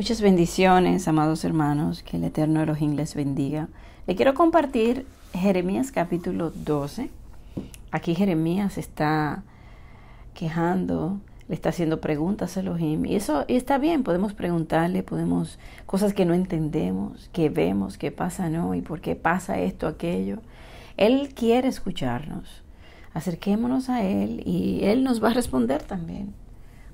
Muchas bendiciones, amados hermanos, que el eterno Elohim les bendiga. Le quiero compartir Jeremías capítulo 12. Aquí Jeremías está quejando, le está haciendo preguntas a Elohim y eso y está bien, podemos preguntarle, podemos cosas que no entendemos, que vemos, que pasa no y por qué pasa esto, aquello. Él quiere escucharnos. Acerquémonos a él y él nos va a responder también,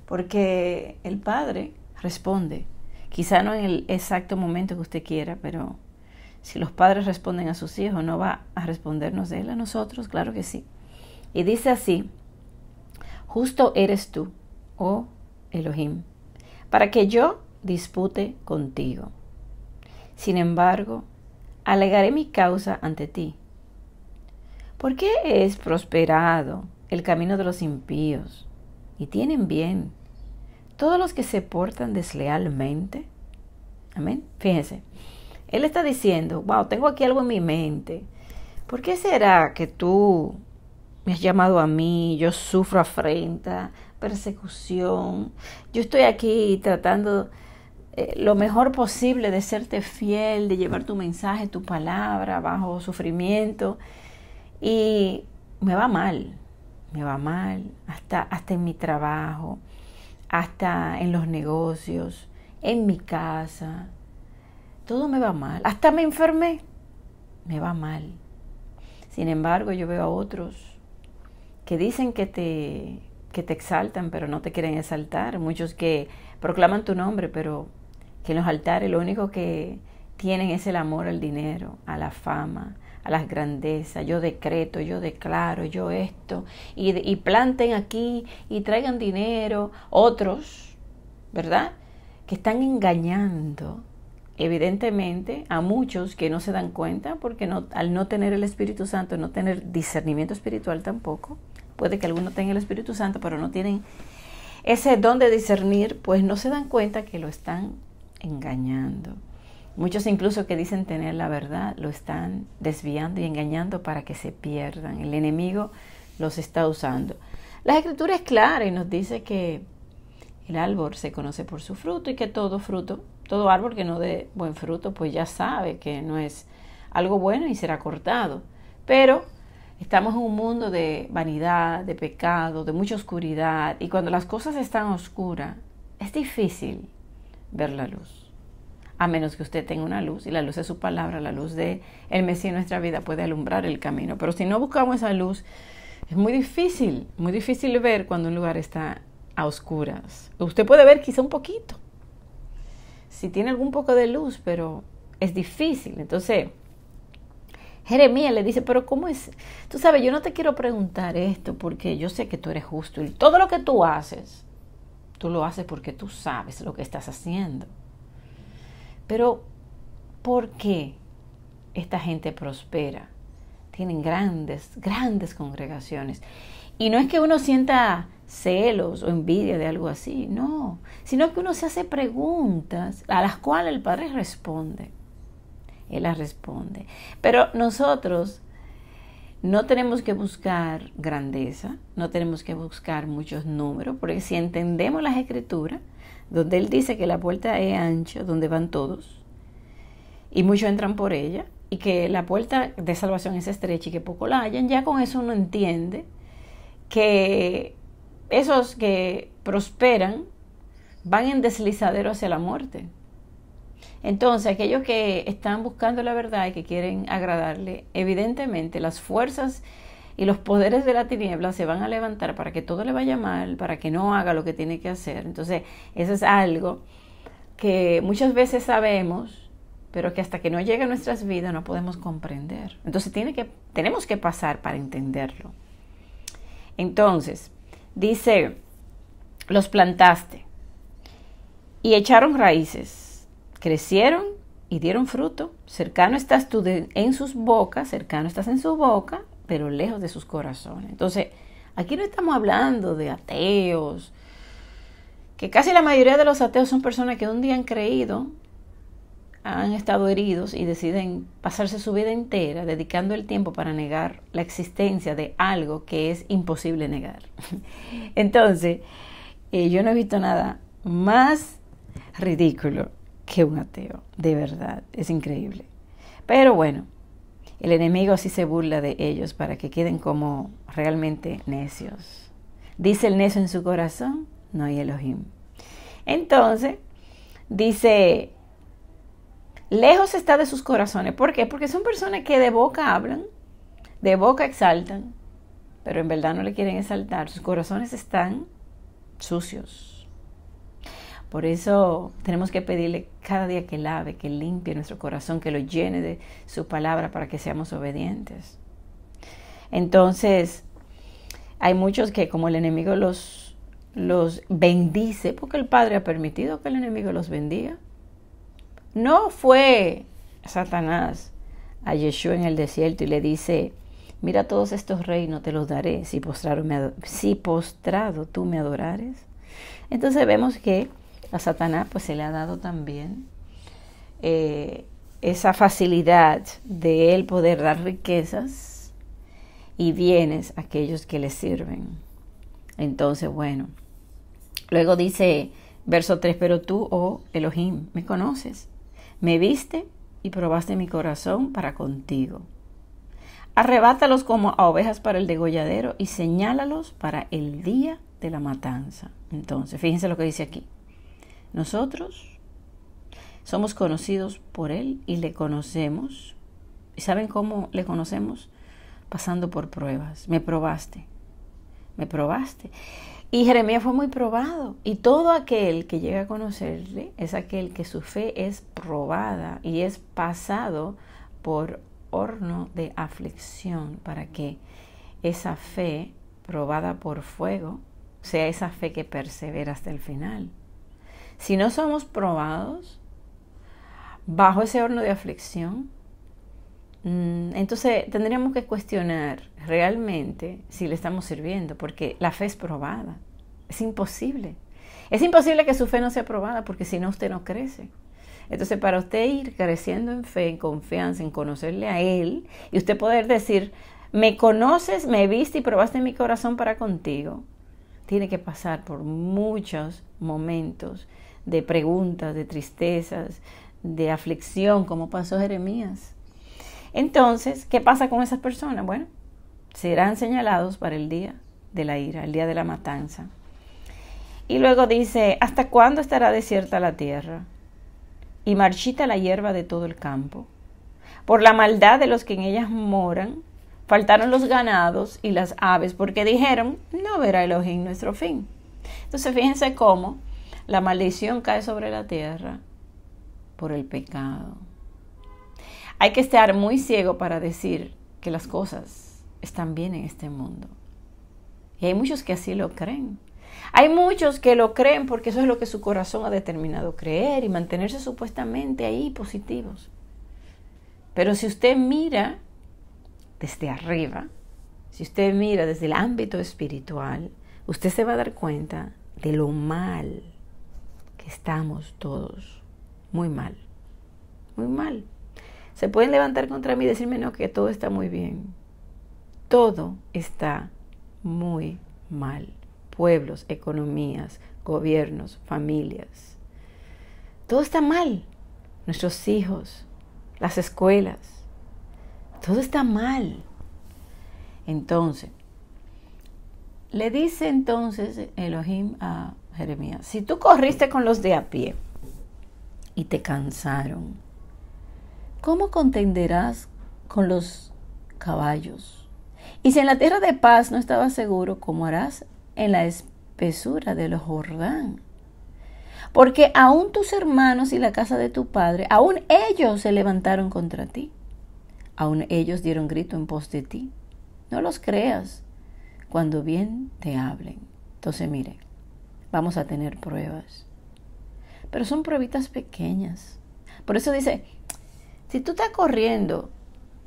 porque el Padre responde Quizá no en el exacto momento que usted quiera, pero si los padres responden a sus hijos, ¿no va a respondernos él a nosotros? Claro que sí. Y dice así, justo eres tú, oh Elohim, para que yo dispute contigo. Sin embargo, alegaré mi causa ante ti. ¿Por qué es prosperado el camino de los impíos y tienen bien? todos los que se portan deslealmente. Amén. Fíjense, él está diciendo, wow, tengo aquí algo en mi mente. ¿Por qué será que tú me has llamado a mí, yo sufro afrenta, persecución, yo estoy aquí tratando eh, lo mejor posible de serte fiel, de llevar tu mensaje, tu palabra bajo sufrimiento y me va mal, me va mal, hasta, hasta en mi trabajo, hasta en los negocios, en mi casa. Todo me va mal. Hasta me enfermé. Me va mal. Sin embargo, yo veo a otros que dicen que te, que te exaltan, pero no te quieren exaltar. Muchos que proclaman tu nombre, pero que en los altares lo único que tienen es el amor al dinero, a la fama, a las grandezas, yo decreto, yo declaro, yo esto, y, y planten aquí y traigan dinero, otros, ¿verdad? Que están engañando evidentemente a muchos que no se dan cuenta porque no, al no tener el Espíritu Santo, no tener discernimiento espiritual tampoco, puede que alguno tenga el Espíritu Santo, pero no tienen ese don de discernir, pues no se dan cuenta que lo están engañando. Muchos incluso que dicen tener la verdad lo están desviando y engañando para que se pierdan. El enemigo los está usando. La escritura es clara y nos dice que el árbol se conoce por su fruto y que todo fruto, todo árbol que no dé buen fruto, pues ya sabe que no es algo bueno y será cortado. Pero estamos en un mundo de vanidad, de pecado, de mucha oscuridad y cuando las cosas están oscuras es difícil ver la luz a menos que usted tenga una luz, y la luz es su palabra, la luz de el Mesías en nuestra vida puede alumbrar el camino. Pero si no buscamos esa luz, es muy difícil, muy difícil ver cuando un lugar está a oscuras. Usted puede ver quizá un poquito, si tiene algún poco de luz, pero es difícil. Entonces, Jeremías le dice, pero ¿cómo es? Tú sabes, yo no te quiero preguntar esto porque yo sé que tú eres justo y todo lo que tú haces, tú lo haces porque tú sabes lo que estás haciendo. Pero, ¿por qué esta gente prospera? Tienen grandes, grandes congregaciones. Y no es que uno sienta celos o envidia de algo así, no, sino que uno se hace preguntas a las cuales el Padre responde. Él las responde. Pero nosotros no tenemos que buscar grandeza, no tenemos que buscar muchos números, porque si entendemos las escrituras, donde él dice que la puerta es ancha, donde van todos, y muchos entran por ella, y que la puerta de salvación es estrecha y que poco la hallan, ya con eso uno entiende que esos que prosperan van en deslizadero hacia la muerte. Entonces, aquellos que están buscando la verdad y que quieren agradarle, evidentemente las fuerzas y los poderes de la tiniebla se van a levantar para que todo le vaya mal, para que no haga lo que tiene que hacer. Entonces, eso es algo que muchas veces sabemos, pero que hasta que no llegue a nuestras vidas no podemos comprender. Entonces, tiene que, tenemos que pasar para entenderlo. Entonces, dice, los plantaste y echaron raíces, crecieron y dieron fruto. Cercano estás tú en sus bocas, cercano estás en su boca pero lejos de sus corazones. Entonces, aquí no estamos hablando de ateos, que casi la mayoría de los ateos son personas que un día han creído, han estado heridos y deciden pasarse su vida entera dedicando el tiempo para negar la existencia de algo que es imposible negar. Entonces, eh, yo no he visto nada más ridículo que un ateo, de verdad, es increíble. Pero bueno, el enemigo así se burla de ellos para que queden como realmente necios. Dice el necio en su corazón, no hay Elohim. Entonces, dice, lejos está de sus corazones. ¿Por qué? Porque son personas que de boca hablan, de boca exaltan, pero en verdad no le quieren exaltar. Sus corazones están sucios. Por eso tenemos que pedirle cada día que lave, que limpie nuestro corazón, que lo llene de su palabra para que seamos obedientes. Entonces, hay muchos que como el enemigo los, los bendice, porque el Padre ha permitido que el enemigo los bendiga. No fue Satanás a Yeshua en el desierto y le dice, mira todos estos reinos te los daré si postrado, si postrado tú me adorares. Entonces vemos que a Satanás pues se le ha dado también eh, esa facilidad de él poder dar riquezas y bienes a aquellos que le sirven. Entonces, bueno, luego dice verso 3, pero tú, oh Elohim, me conoces, me viste y probaste mi corazón para contigo. Arrebátalos como a ovejas para el degolladero y señálalos para el día de la matanza. Entonces, fíjense lo que dice aquí. Nosotros somos conocidos por Él y le conocemos. ¿Y saben cómo le conocemos? Pasando por pruebas. Me probaste. Me probaste. Y Jeremías fue muy probado. Y todo aquel que llega a conocerle es aquel que su fe es probada y es pasado por horno de aflicción para que esa fe probada por fuego sea esa fe que persevera hasta el final. Si no somos probados bajo ese horno de aflicción, mm, entonces tendríamos que cuestionar realmente si le estamos sirviendo, porque la fe es probada. Es imposible. Es imposible que su fe no sea probada, porque si no, usted no crece. Entonces, para usted ir creciendo en fe, en confianza, en conocerle a Él, y usted poder decir, me conoces, me viste y probaste mi corazón para contigo, tiene que pasar por muchos momentos de preguntas, de tristezas, de aflicción, como pasó Jeremías. Entonces, ¿qué pasa con esas personas? Bueno, serán señalados para el día de la ira, el día de la matanza. Y luego dice, ¿hasta cuándo estará desierta la tierra? Y marchita la hierba de todo el campo. Por la maldad de los que en ellas moran, faltaron los ganados y las aves, porque dijeron, no verá el ojín nuestro fin. Entonces fíjense cómo la maldición cae sobre la tierra por el pecado. Hay que estar muy ciego para decir que las cosas están bien en este mundo. Y hay muchos que así lo creen. Hay muchos que lo creen porque eso es lo que su corazón ha determinado creer y mantenerse supuestamente ahí positivos. Pero si usted mira desde arriba, si usted mira desde el ámbito espiritual, usted se va a dar cuenta de lo mal estamos todos muy mal, muy mal. Se pueden levantar contra mí y decirme, no, que todo está muy bien. Todo está muy mal. Pueblos, economías, gobiernos, familias. Todo está mal. Nuestros hijos, las escuelas. Todo está mal. Entonces, le dice entonces Elohim a Jeremías, si tú corriste con los de a pie y te cansaron, ¿cómo contenderás con los caballos? Y si en la tierra de paz no estabas seguro, ¿cómo harás en la espesura del Jordán? Porque aún tus hermanos y la casa de tu padre, aún ellos se levantaron contra ti. Aún ellos dieron grito en pos de ti. No los creas cuando bien te hablen. Entonces mire vamos a tener pruebas. Pero son pruebitas pequeñas. Por eso dice, si tú estás corriendo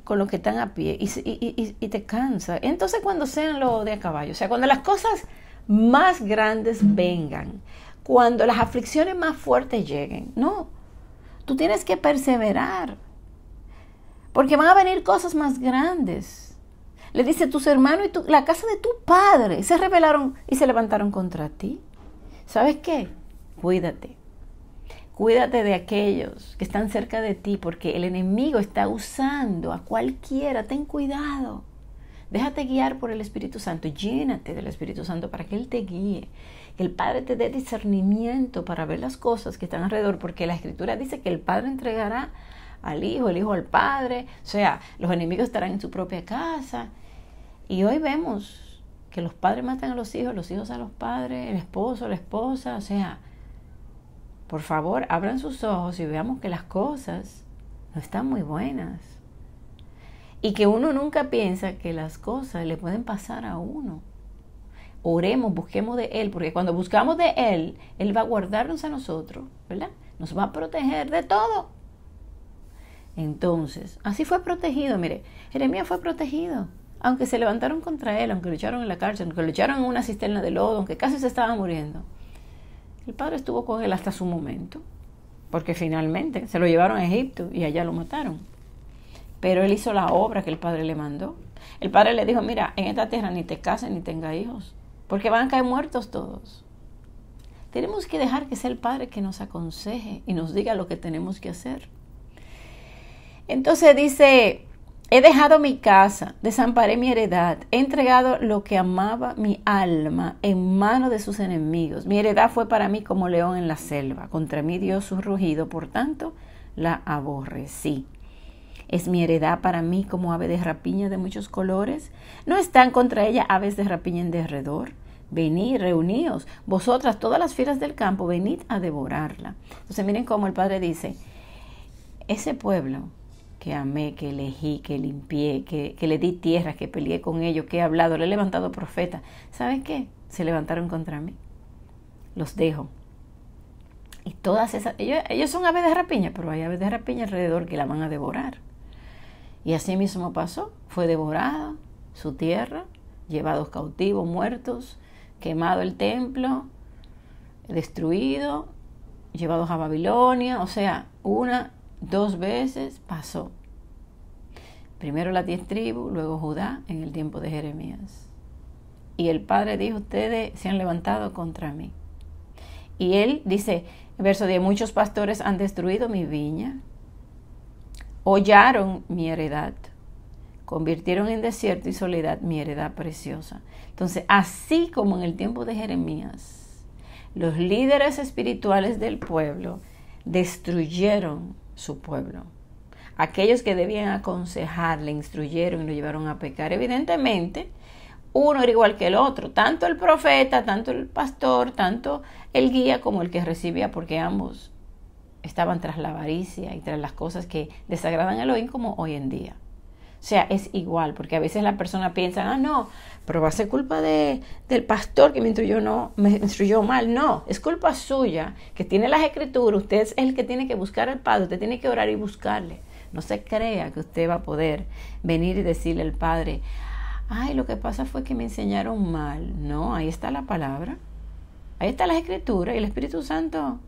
con los que están a pie y, te cansa, entonces cuando sean los de a caballo, o sea, cuando las cosas más grandes vengan, cuando las aflicciones más fuertes lleguen, no, tú tienes que perseverar, porque van a venir cosas más grandes. Le dice, tus hermanos y tu, la casa de tu padre se rebelaron y se levantaron contra ti. ¿Sabes qué? Cuídate. Cuídate de aquellos que están cerca de ti porque el enemigo está usando a cualquiera. Ten cuidado. Déjate guiar por el Espíritu Santo. Llénate del Espíritu Santo para que Él te guíe. Que el Padre te dé discernimiento para ver las cosas que están alrededor. Porque la Escritura dice que el Padre entregará al Hijo, el Hijo al Padre. O sea, los enemigos estarán en su propia casa. Y hoy vemos que los padres matan a los hijos, los hijos a los padres, el esposo, la esposa, o sea, por favor, abran sus ojos y veamos que las cosas no están muy buenas. Y que uno nunca piensa que las cosas le pueden pasar a uno. Oremos, busquemos de Él, porque cuando buscamos de Él, Él va a guardarnos a nosotros, ¿verdad? Nos va a proteger de todo. Entonces, así fue protegido, mire, Jeremías fue protegido aunque se levantaron contra él, aunque lucharon en la cárcel, aunque lucharon en una cisterna de lodo, aunque casi se estaba muriendo, el padre estuvo con él hasta su momento, porque finalmente se lo llevaron a Egipto y allá lo mataron. Pero él hizo la obra que el padre le mandó. El padre le dijo, mira, en esta tierra ni te cases ni tenga hijos, porque van a caer muertos todos. Tenemos que dejar que sea el padre que nos aconseje y nos diga lo que tenemos que hacer. Entonces dice He dejado mi casa, desamparé mi heredad, he entregado lo que amaba mi alma en mano de sus enemigos. Mi heredad fue para mí como león en la selva, contra mí dio su rugido, por tanto la aborrecí. Es mi heredad para mí como ave de rapiña de muchos colores. ¿No están contra ella aves de rapiña en derredor? Venid, reuníos, vosotras todas las fieras del campo, venid a devorarla. Entonces miren cómo el padre dice, ese pueblo que amé, que elegí, que limpié, que, le di tierras, que peleé con ellos, que he hablado, le he levantado profeta. ¿Sabes qué? Se levantaron contra mí. Los dejo. Y todas esas, ellos, ellos son aves de rapiña, pero hay aves de rapiña alrededor que la van a devorar. Y así mismo pasó, fue devorada su tierra, llevados cautivos, muertos, quemado el templo, destruido, llevados a Babilonia, o sea, una Dos veces pasó. Primero las diez tribus, luego Judá en el tiempo de Jeremías. Y el Padre dijo, ustedes se han levantado contra mí. Y él dice, verso 10, muchos pastores han destruido mi viña, hollaron mi heredad, convirtieron en desierto y soledad mi heredad preciosa. Entonces, así como en el tiempo de Jeremías, los líderes espirituales del pueblo destruyeron su pueblo. Aquellos que debían aconsejar, le instruyeron y lo llevaron a pecar. Evidentemente, uno era igual que el otro, tanto el profeta, tanto el pastor, tanto el guía como el que recibía, porque ambos estaban tras la avaricia y tras las cosas que desagradan a Elohim como hoy en día. O sea, es igual, porque a veces la persona piensa, ah, no, pero va a ser culpa de, del pastor que me instruyó, no, me instruyó mal. No, es culpa suya, que tiene las escrituras, usted es el que tiene que buscar al Padre, usted tiene que orar y buscarle. No se crea que usted va a poder venir y decirle al Padre, ay, lo que pasa fue que me enseñaron mal. No, ahí está la palabra, ahí está la escritura y el Espíritu Santo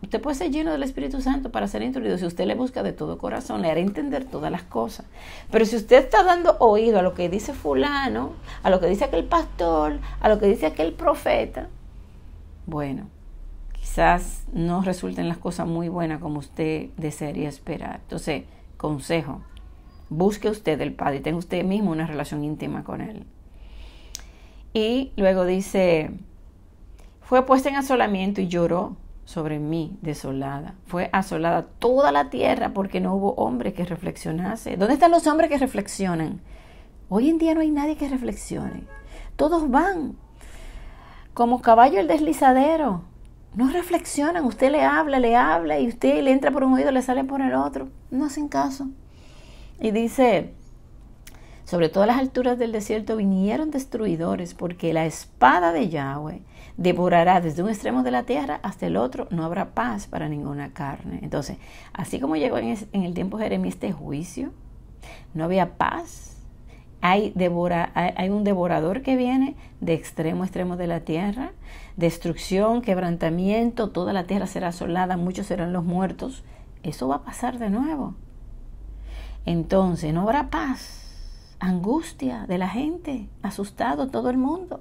Usted puede ser lleno del Espíritu Santo para ser instruido si usted le busca de todo corazón, le hará entender todas las cosas. Pero si usted está dando oído a lo que dice fulano, a lo que dice aquel pastor, a lo que dice aquel profeta, bueno, quizás no resulten las cosas muy buenas como usted desearía esperar. Entonces, consejo, busque usted el Padre y tenga usted mismo una relación íntima con Él. Y luego dice, fue puesta en asolamiento y lloró sobre mí desolada. Fue asolada toda la tierra porque no hubo hombre que reflexionase. ¿Dónde están los hombres que reflexionan? Hoy en día no hay nadie que reflexione. Todos van como caballo el deslizadero. No reflexionan. Usted le habla, le habla y usted le entra por un oído, le sale por el otro. No hacen caso. Y dice sobre todas las alturas del desierto vinieron destruidores, porque la espada de Yahweh devorará desde un extremo de la tierra hasta el otro, no habrá paz para ninguna carne. Entonces, así como llegó en, el tiempo de Jeremías este juicio, no había paz. Hay, devora, hay, hay un devorador que viene de extremo a extremo de la tierra, destrucción, quebrantamiento, toda la tierra será asolada, muchos serán los muertos. Eso va a pasar de nuevo. Entonces, no habrá paz angustia de la gente, asustado todo el mundo.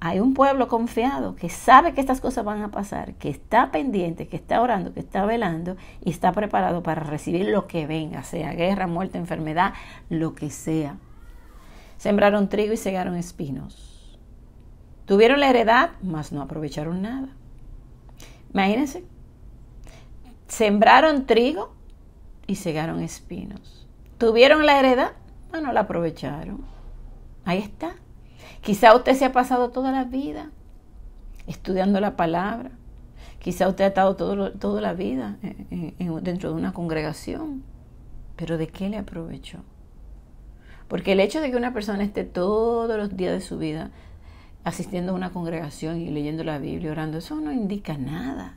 Hay un pueblo confiado que sabe que estas cosas van a pasar, que está pendiente, que está orando, que está velando y está preparado para recibir lo que venga, sea guerra, muerte, enfermedad, lo que sea. Sembraron trigo y cegaron espinos. Tuvieron la heredad, mas no aprovecharon nada. Imagínense, sembraron trigo y cegaron espinos. Tuvieron la heredad, Ah, no la aprovecharon. Ahí está. Quizá usted se ha pasado toda la vida estudiando la palabra. Quizá usted ha estado todo, toda la vida eh, eh, dentro de una congregación. Pero ¿de qué le aprovechó? Porque el hecho de que una persona esté todos los días de su vida asistiendo a una congregación y leyendo la Biblia, orando, eso no indica nada.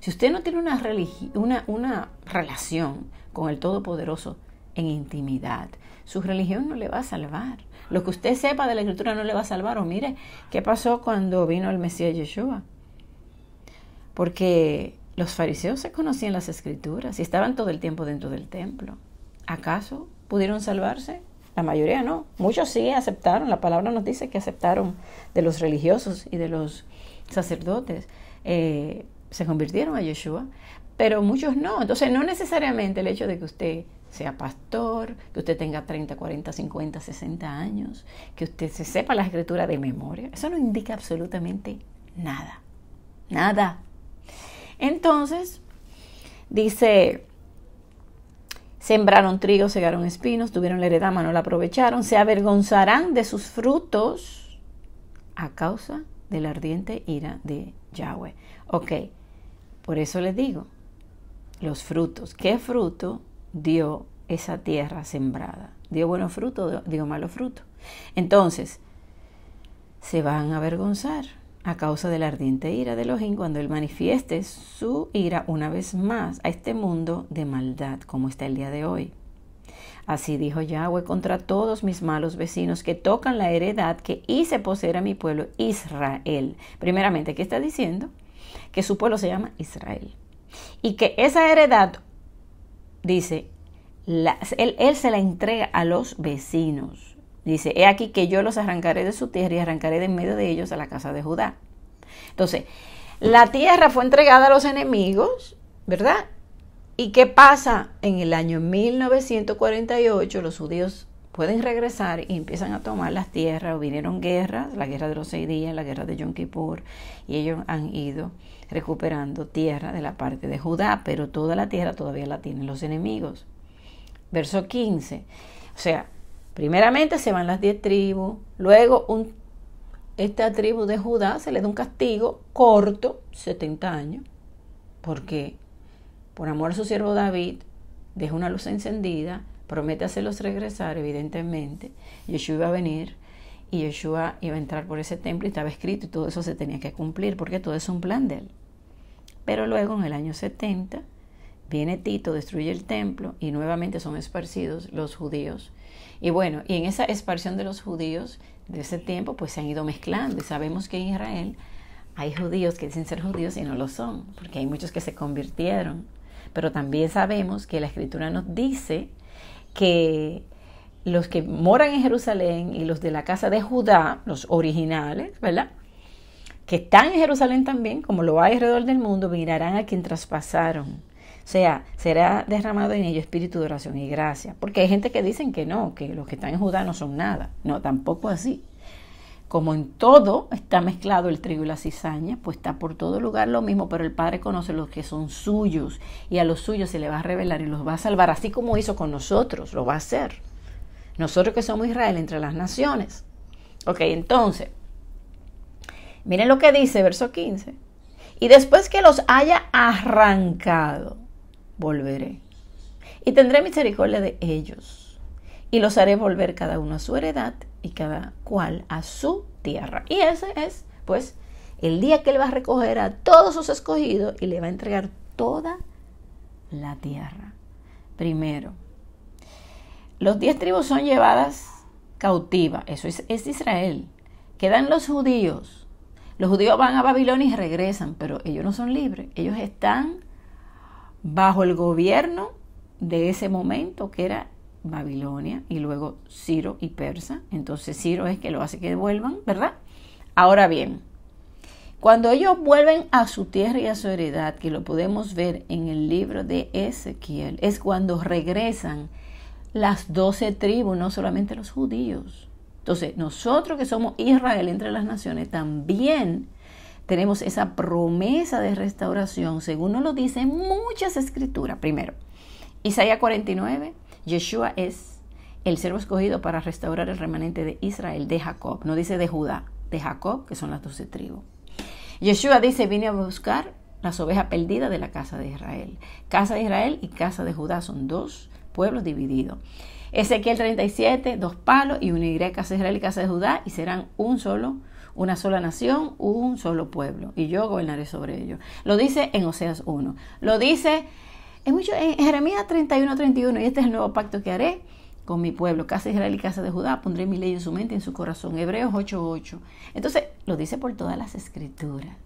Si usted no tiene una, una relación con el Todopoderoso en intimidad, su religión no le va a salvar. Lo que usted sepa de la escritura no le va a salvar. O mire, ¿qué pasó cuando vino el Mesías Yeshua? Porque los fariseos se conocían las escrituras y estaban todo el tiempo dentro del templo. ¿Acaso pudieron salvarse? La mayoría no. Muchos sí aceptaron. La palabra nos dice que aceptaron de los religiosos y de los sacerdotes. Eh, se convirtieron a Yeshua, pero muchos no. Entonces no necesariamente el hecho de que usted sea pastor, que usted tenga 30, 40, 50, 60 años, que usted se sepa la escritura de memoria. Eso no indica absolutamente nada. Nada. Entonces, dice, sembraron trigo, cegaron espinos, tuvieron la heredad, no la aprovecharon, se avergonzarán de sus frutos a causa de la ardiente ira de Yahweh. Ok, por eso les digo, los frutos, ¿qué fruto dio esa tierra sembrada. Dio buenos fruto, dio malo fruto Entonces, se van a avergonzar a causa de la ardiente ira de Elohim cuando él manifieste su ira una vez más a este mundo de maldad como está el día de hoy. Así dijo Yahweh contra todos mis malos vecinos que tocan la heredad que hice poseer a mi pueblo Israel. Primeramente, ¿qué está diciendo? Que su pueblo se llama Israel. Y que esa heredad dice, él, él se la entrega a los vecinos. Dice, he aquí que yo los arrancaré de su tierra y arrancaré de en medio de ellos a la casa de Judá. Entonces, la tierra fue entregada a los enemigos, ¿verdad? ¿Y qué pasa? En el año 1948 los judíos pueden regresar y empiezan a tomar las tierras, o vinieron guerras, la guerra de los seis días, la guerra de Yom Kippur, y ellos han ido recuperando tierra de la parte de Judá, pero toda la tierra todavía la tienen los enemigos. Verso 15. O sea, primeramente se van las diez tribus, luego esta tribu de Judá se le da un castigo corto, 70 años, porque por amor a su siervo David, deja una luz encendida, promete hacerlos regresar, evidentemente. Yeshua iba a venir y Yeshua iba a entrar por ese templo y estaba escrito y todo eso se tenía que cumplir porque todo es un plan de él. Pero luego, en el año 70, viene Tito, destruye el templo y nuevamente son esparcidos los judíos. Y bueno, y en esa esparción de los judíos de ese tiempo, pues se han ido mezclando. Y sabemos que en Israel hay judíos que dicen ser judíos y no lo son, porque hay muchos que se convirtieron. Pero también sabemos que la escritura nos dice que los que moran en Jerusalén y los de la casa de Judá, los originales, ¿verdad? que están en Jerusalén también, como lo hay alrededor del mundo, mirarán a quien traspasaron. O sea, será derramado en ellos espíritu de oración y gracia. Porque hay gente que dicen que no, que los que están en Judá no son nada. No, tampoco así. Como en todo está mezclado el trigo y la cizaña, pues está por todo lugar lo mismo, pero el Padre conoce los que son suyos y a los suyos se le va a revelar y los va a salvar, así como hizo con nosotros, lo va a hacer. Nosotros que somos Israel entre las naciones. Ok, entonces, Miren lo que dice verso 15. Y después que los haya arrancado, volveré. Y tendré misericordia de ellos. Y los haré volver cada uno a su heredad y cada cual a su tierra. Y ese es, pues, el día que Él va a recoger a todos sus escogidos y le va a entregar toda la tierra. Primero, los diez tribus son llevadas cautiva. Eso es, es Israel. Quedan los judíos los judíos van a Babilonia y regresan, pero ellos no son libres. Ellos están bajo el gobierno de ese momento que era Babilonia y luego Ciro y Persa. Entonces Ciro es que lo hace que vuelvan, ¿verdad? Ahora bien, cuando ellos vuelven a su tierra y a su heredad, que lo podemos ver en el libro de Ezequiel, es cuando regresan las doce tribus, no solamente los judíos. Entonces, nosotros que somos Israel entre las naciones, también tenemos esa promesa de restauración, según nos lo dicen muchas escrituras. Primero, Isaías 49, Yeshua es el servo escogido para restaurar el remanente de Israel, de Jacob, no dice de Judá, de Jacob, que son las doce tribus. Yeshua dice, vine a buscar las ovejas perdidas de la casa de Israel. Casa de Israel y casa de Judá son dos pueblos divididos. Ezequiel 37, dos palos y una casa de Israel y casa de Judá, y serán un solo, una sola nación, un solo pueblo, y yo gobernaré sobre ellos. Lo dice en Oseas 1. Lo dice en, mucho, en Jeremías 31, 31, y este es el nuevo pacto que haré con mi pueblo, casa de Israel y casa de Judá, pondré mi ley en su mente y en su corazón. Hebreos 8. Entonces, lo dice por todas las escrituras.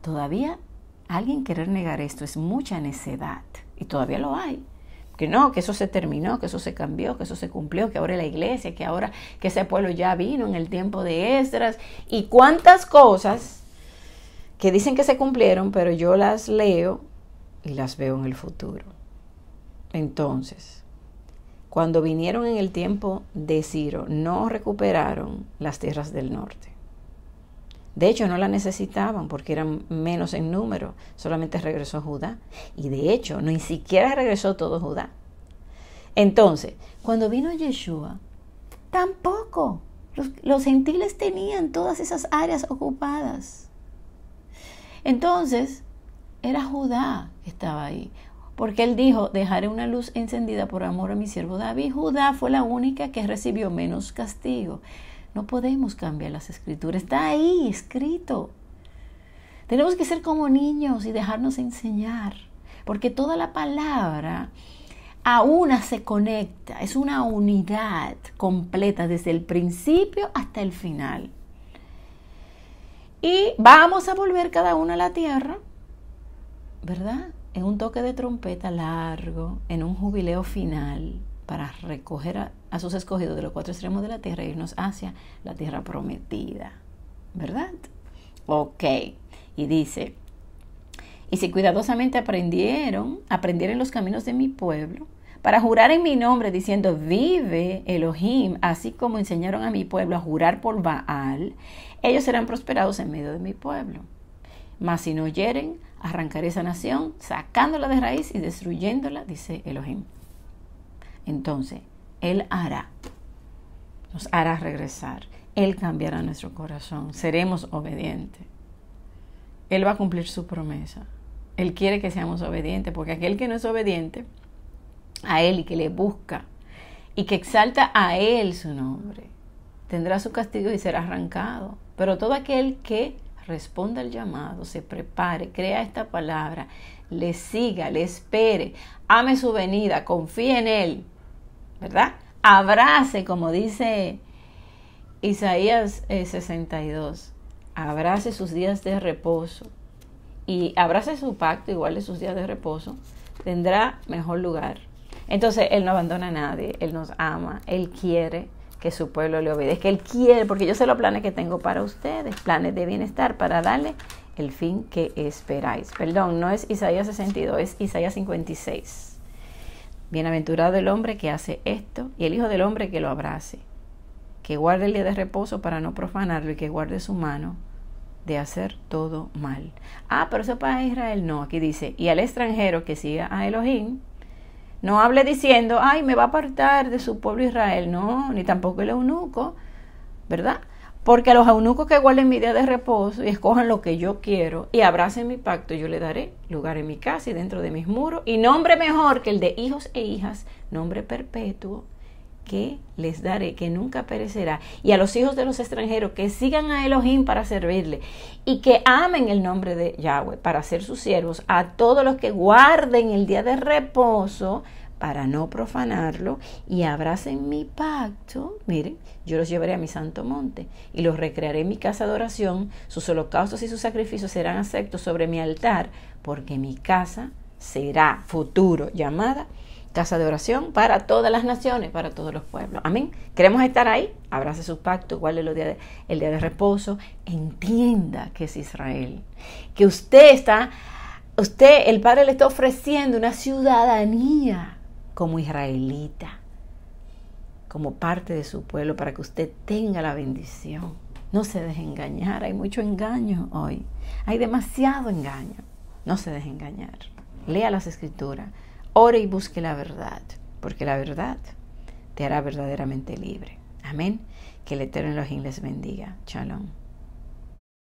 Todavía alguien querer negar esto es mucha necedad y todavía lo hay que no, que eso se terminó, que eso se cambió, que eso se cumplió, que ahora la iglesia, que ahora que ese pueblo ya vino en el tiempo de Esdras y cuántas cosas que dicen que se cumplieron, pero yo las leo y las veo en el futuro. Entonces, cuando vinieron en el tiempo de Ciro, no recuperaron las tierras del norte. De hecho, no la necesitaban porque eran menos en número, solamente regresó Judá. Y de hecho, ni siquiera regresó todo Judá. Entonces, cuando vino Yeshua, tampoco. Los, los, gentiles tenían todas esas áreas ocupadas. Entonces, era Judá que estaba ahí. Porque él dijo, dejaré una luz encendida por amor a mi siervo David. Judá fue la única que recibió menos castigo. No podemos cambiar las escrituras, está ahí escrito. Tenemos que ser como niños y dejarnos enseñar, porque toda la palabra a una se conecta, es una unidad completa desde el principio hasta el final. Y vamos a volver cada uno a la tierra, ¿verdad? En un toque de trompeta largo, en un jubileo final, para recoger a, sus escogidos de los cuatro extremos de la tierra e irnos hacia la tierra prometida. ¿Verdad? Ok. Y dice, y si cuidadosamente aprendieron, aprendieron los caminos de mi pueblo, para jurar en mi nombre diciendo, vive Elohim, así como enseñaron a mi pueblo a jurar por Baal, ellos serán prosperados en medio de mi pueblo. Mas si no oyeren, arrancaré esa nación, sacándola de raíz y destruyéndola, dice Elohim. Entonces, Él hará, nos hará regresar. Él cambiará nuestro corazón, seremos obedientes. Él va a cumplir su promesa. Él quiere que seamos obedientes, porque aquel que no es obediente a Él y que le busca y que exalta a Él su nombre, tendrá su castigo y será arrancado. Pero todo aquel que responda al llamado, se prepare, crea esta palabra, le siga, le espere, ame su venida, confíe en Él, ¿verdad? Abrace, como dice Isaías 62, eh, abrace sus días de reposo y abrace su pacto, igual de sus días de reposo, tendrá mejor lugar. Entonces, Él no abandona a nadie, Él nos ama, Él quiere que su pueblo le obedezca, Él quiere, porque yo sé los planes que tengo para ustedes, planes de bienestar, para darle el fin que esperáis. Perdón, no es Isaías 62, es Isaías 56. Bienaventurado el hombre que hace esto y el Hijo del hombre que lo abrace, que guarde el día de reposo para no profanarlo y que guarde su mano de hacer todo mal. Ah, pero eso para Israel no, aquí dice, y al extranjero que siga a Elohim, no hable diciendo, ay, me va a apartar de su pueblo Israel, no, ni tampoco el eunuco, ¿verdad? Porque a los eunucos que guarden mi día de reposo y escojan lo que yo quiero y abracen mi pacto, yo le daré lugar en mi casa y dentro de mis muros y nombre mejor que el de hijos e hijas, nombre perpetuo que les daré, que nunca perecerá, y a los hijos de los extranjeros que sigan a Elohim para servirle, y que amen el nombre de Yahweh para ser sus siervos, a todos los que guarden el día de reposo, para no profanarlo y abracen mi pacto, miren, yo los llevaré a mi santo monte y los recrearé en mi casa de oración, sus holocaustos y sus sacrificios serán aceptos sobre mi altar, porque mi casa será futuro llamada casa de oración para todas las naciones, para todos los pueblos. Amén. Queremos estar ahí. Abrace su pacto, igual es el día de reposo. Entienda que es Israel. Que usted está, usted, el Padre le está ofreciendo una ciudadanía como israelita, como parte de su pueblo, para que usted tenga la bendición. No se deje hay mucho engaño hoy, hay demasiado engaño. No se deje Lea las escrituras, ore y busque la verdad, porque la verdad te hará verdaderamente libre. Amén. Que el Eterno los les bendiga. Shalom.